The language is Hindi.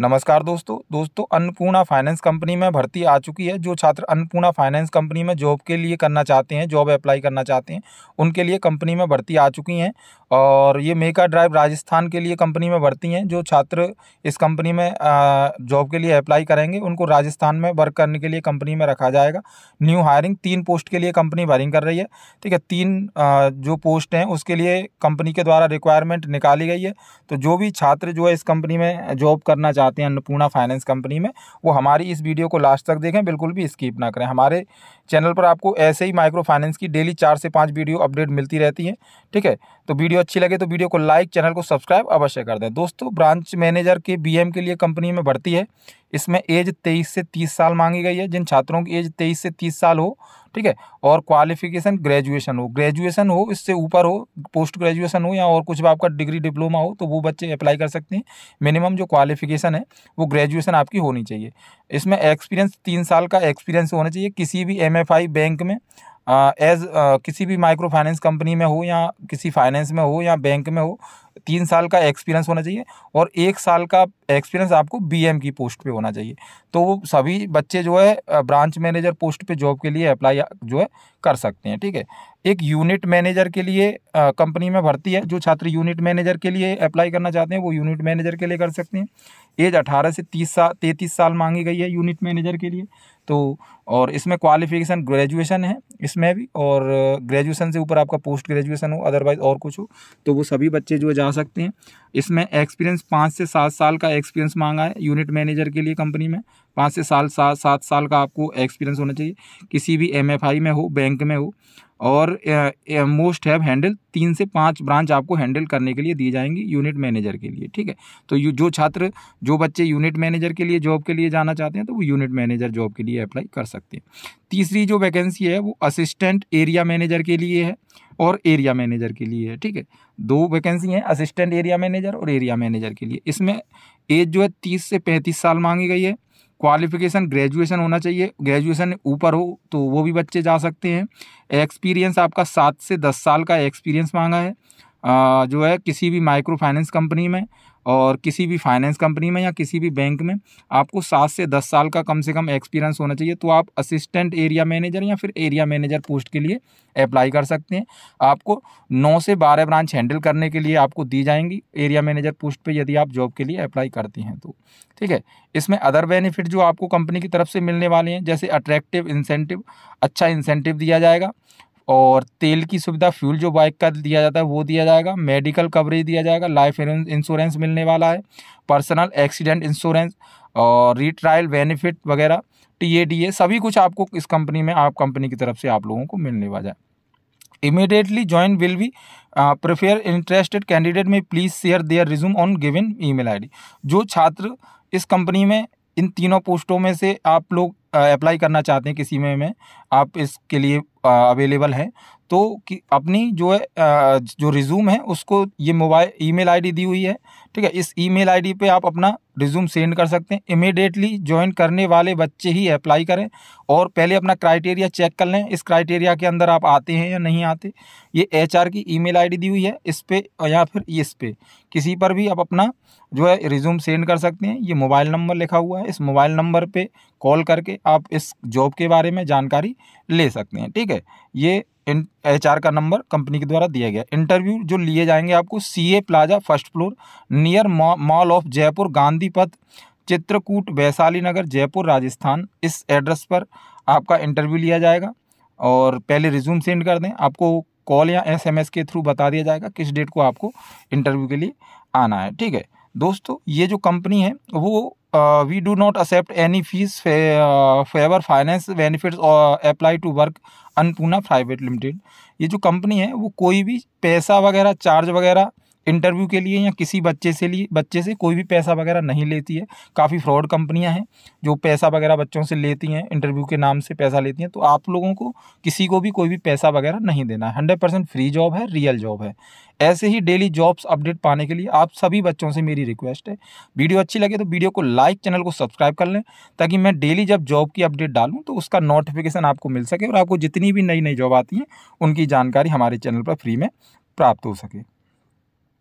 नमस्कार दोस्तों दोस्तों अन्नपूर्णा फाइनेंस कंपनी में भर्ती आ चुकी है जो छात्र अन्नपूर्णा फाइनेंस कंपनी में जॉब के लिए करना चाहते हैं जॉब अप्लाई करना चाहते हैं उनके लिए कंपनी में भर्ती आ चुकी हैं और ये मेका ड्राइव राजस्थान के लिए कंपनी में भर्ती हैं जो छात्र इस कंपनी में जॉब के लिए अप्लाई करेंगे उनको राजस्थान में वर्क करने के लिए कंपनी में रखा जाएगा न्यू हायरिंग तीन पोस्ट के लिए कंपनी वायरिंग कर रही है ठीक है तीन जो पोस्ट हैं उसके लिए कंपनी के द्वारा रिक्वायरमेंट निकाली गई है तो जो भी छात्र जो है इस कंपनी में जॉब करना चाह चाहते हैं अन्नपूर्णा फाइनेंस कंपनी में वो हमारी इस वीडियो को लास्ट तक देखें बिल्कुल भी स्किप ना करें हमारे चैनल पर आपको ऐसे ही माइक्रो फाइनेंस की डेली चार से पाँच वीडियो अपडेट मिलती रहती है ठीक है तो वीडियो अच्छी लगे तो वीडियो को लाइक चैनल को सब्सक्राइब अवश्य कर दें दोस्तों ब्रांच मैनेजर के बी के लिए कंपनी में भर्ती है इसमें एज तेईस से तीस साल मांगी गई है जिन छात्रों की एज तेईस से तीस साल हो ठीक है और क्वालिफिकेशन ग्रेजुएशन हो ग्रेजुएशन हो इससे ऊपर हो पोस्ट ग्रेजुएशन हो या और कुछ भी आपका डिग्री डिप्लोमा हो तो वो बच्चे अप्लाई कर सकते हैं मिनिमम जो क्वालिफिकेशन है वो ग्रेजुएशन आपकी होनी चाहिए इसमें एक्सपीरियंस तीन साल का एक्सपीरियंस होना चाहिए किसी भी एम बैंक में एज uh, uh, किसी भी माइक्रो फाइनेंस कंपनी में हो या किसी फाइनेंस में हो या बैंक में हो तीन साल का एक्सपीरियंस होना चाहिए और एक साल का एक्सपीरियंस आपको बीएम की पोस्ट पे होना चाहिए तो वो सभी बच्चे जो है ब्रांच मैनेजर पोस्ट पे जॉब के लिए अप्लाई जो है कर सकते हैं ठीक है एक यूनिट मैनेजर के लिए कंपनी में भर्ती है जो छात्र यूनिट मैनेजर के लिए अप्लाई करना चाहते हैं वो यूनिट मैनेजर के लिए कर सकते हैं एज अठारह से तीस साल तैंतीस साल मांगी गई है यूनिट मैनेजर के लिए तो और इसमें क्वालिफिकेशन ग्रेजुएशन है इसमें भी और ग्रेजुएशन से ऊपर आपका पोस्ट ग्रेजुएशन हो अदरवाइज और कुछ हो तो वो सभी बच्चे जो जा जा सकते हैं इसमें एक्सपीरियंस पाँच से सात साल का एक्सपीरियंस मांगा है यूनिट मैनेजर के लिए कंपनी में पाँच से साल सात सात साल का आपको एक्सपीरियंस होना चाहिए किसी भी एमएफआई में हो बैंक में हो और मोस्ट हैव हैंडल तीन से पाँच ब्रांच आपको हैंडल करने के लिए दी जाएंगी यूनिट मैनेजर के लिए ठीक है तो जो छात्र जो बच्चे यूनिट मैनेजर के लिए जॉब के लिए जाना चाहते हैं तो वो यूनिट मैनेजर जॉब के लिए अप्लाई कर सकते हैं तीसरी जो वैकेंसी है वो असिस्टेंट एरिया मैनेजर के लिए है और एरिया मैनेजर के लिए है ठीक है दो वैकेंसी हैं असिस्टेंट एरिया मैनेजर और एरिया मैनेजर के लिए इसमें एज जो है तीस से पैंतीस साल मांगी गई है क्वालिफिकेशन ग्रेजुएशन होना चाहिए ग्रेजुएशन ऊपर हो तो वो भी बच्चे जा सकते हैं एक्सपीरियंस आपका सात से दस साल का एक्सपीरियंस मांगा है जो है किसी भी माइक्रो फाइनेंस कंपनी में और किसी भी फाइनेंस कंपनी में या किसी भी बैंक में आपको सात से दस साल का कम से कम एक्सपीरियंस होना चाहिए तो आप असिस्टेंट एरिया मैनेजर या फिर एरिया मैनेजर पोस्ट के लिए अप्लाई कर सकते हैं आपको नौ से बारह ब्रांच हैंडल करने के लिए आपको दी जाएंगी एरिया मैनेजर पोस्ट पे यदि आप जॉब के लिए अप्लाई करते हैं तो ठीक है इसमें अदर बेनिफिट जो आपको कंपनी की तरफ से मिलने वाले हैं जैसे अट्रैक्टिव इंसेंटिव अच्छा इंसेंटिव दिया जाएगा और तेल की सुविधा फ्यूल जो बाइक का दिया जाता है वो दिया जाएगा मेडिकल कवरेज दिया जाएगा लाइफ इंश्योरेंस मिलने वाला है पर्सनल एक्सीडेंट इंश्योरेंस और रिट्रायल बेनिफिट वगैरह टी ए डी ए सभी कुछ आपको इस कंपनी में आप कंपनी की तरफ से आप लोगों को मिलने वाला है immediately join will be prefer interested candidate में please share their resume on given email जो छात्र इस कंपनी में इन तीनों पोस्टों में से आप लोग अप्लाई करना चाहते हैं किसी में में आप इसके लिए अवेलेबल हैं तो कि अपनी जो है जो रिज्यूम है उसको ये मोबाइल ईमेल आईडी दी हुई है ठीक है इस ईमेल आईडी पे आप अपना रिज्यूम सेंड कर सकते हैं इमिडिएटली ज्वाइन करने वाले बच्चे ही अप्लाई करें और पहले अपना क्राइटेरिया चेक कर लें इस क्राइटेरिया के अंदर आप आते हैं या नहीं आते ये एचआर की ईमेल आईडी दी हुई है इस पर या फिर इस पर किसी पर भी आप अपना जो है रिज्यूम सेंड कर सकते हैं ये मोबाइल नंबर लिखा हुआ है इस मोबाइल नंबर पर कॉल करके आप इस जॉब के बारे में जानकारी ले सकते हैं ठीक है ये एच आर का नंबर कंपनी के द्वारा दिया गया इंटरव्यू जो लिए जाएंगे आपको C A plaza first floor near mall of Jaipur Gandhi Path Chitrakoot Vaishali नगर जयपुर राजस्थान इस एड्रेस पर आपका इंटरव्यू लिया जाएगा और पहले रिज्यूम सेंड कर दें आपको कॉल या एसएमएस के थ्रू बता दिया जाएगा किस डेट को आपको इंटरव्यू के लिए आना है ठीक है दोस्तों ये जो कंपनी है वो we do not accept any fees favour finance benefits और apply to work Annapurna private limited ये जो कंपनी है वो कोई भी पैसा वगैरह चार्ज वगैरह इंटरव्यू के लिए या किसी बच्चे से लिए बच्चे से कोई भी पैसा वगैरह नहीं लेती है काफ़ी फ्रॉड कंपनियां हैं जो पैसा वगैरह बच्चों से लेती हैं इंटरव्यू के नाम से पैसा लेती हैं तो आप लोगों को किसी को भी कोई भी पैसा वगैरह नहीं देना है हंड्रेड परसेंट फ्री जॉब है रियल जॉब है ऐसे ही डेली जॉब्स अपडेट पाने के लिए आप सभी बच्चों से मेरी रिक्वेस्ट है वीडियो अच्छी लगे तो वीडियो को लाइक चैनल को सब्सक्राइब कर लें ताकि मैं डेली जब जॉब की अपडेट डालूँ तो उसका नोटिफिकेशन आपको मिल सके और आपको जितनी भी नई नई जॉब आती हैं उनकी जानकारी हमारे चैनल पर फ्री में प्राप्त हो सके